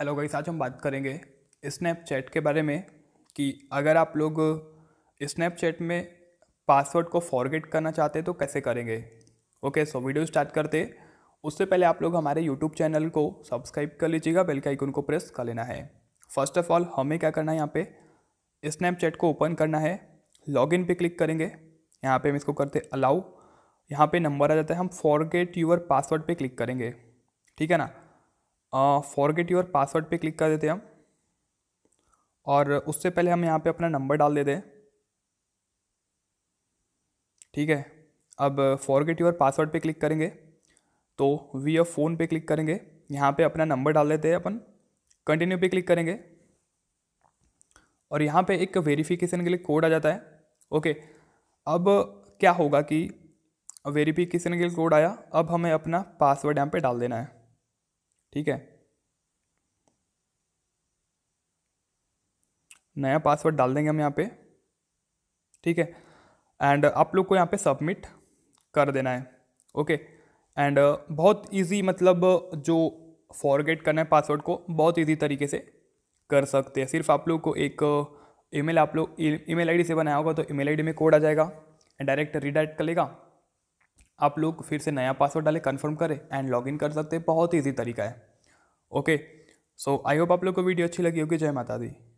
hello guys आज हम बात करेंगे स्नैपचैट के बारे में कि अगर आप लोग स्नैपचैट में पासवर्ड को फॉरगेट करना चाहते हैं तो कैसे करेंगे ओके सो वीडियो स्टार्ट करते उससे पहले आप लोग हमारे यूट्यूब चैनल को सब्सक्राइब कर लीजिएगा बेल के आइकन को प्रेस कर लेना है फर्स्ट ऑफ ऑल हमें क्या करना है यहाँ पे स्नैपचैट को ओपन करना है लॉगिन पे क्लिक करेंगे यहाँ पे हम इसको करते अलाउ यहाँ पे नंबर आ जाता है हम फॉरगेट यूअर पासवर्ड पे क्लिक करेंगे ठीक है ना फॉरगेट यूर पासवर्ड पे क्लिक कर देते हैं हम और उससे पहले हम यहाँ पे अपना नंबर डाल देते हैं ठीक है अब फॉरगेट यूर पासवर्ड पे क्लिक करेंगे तो वी एफ फ़ोन पे क्लिक करेंगे यहाँ पे अपना नंबर डाल देते हैं अपन कंटिन्यू पे क्लिक करेंगे और यहाँ पे एक वेरिफिकेशन के लिए कोड आ जाता है ओके अब क्या होगा कि वेरिफिकेशन के लिए कोड आया अब हमें अपना पासवर्ड यहाँ पे डाल देना है ठीक है नया पासवर्ड डाल देंगे हम यहाँ पे ठीक है एंड आप लोग को यहाँ पे सबमिट कर देना है ओके एंड uh, बहुत इजी मतलब uh, जो फॉरगेट करना है पासवर्ड को बहुत इजी तरीके से कर सकते हैं सिर्फ आप लोग को एक ईमेल uh, आप लोग ईमेल e-, आईडी से बनाया होगा तो ईमेल आईडी में कोड आ जाएगा डायरेक्ट रिडायरेक्ट कर लेगा आप लोग फिर से नया पासवर्ड डालें कन्फर्म करें एंड लॉगिन कर सकते हैं बहुत ईजी तरीका है ओके सो आई होप आप लोग को वीडियो अच्छी लगी होगी जय माता दी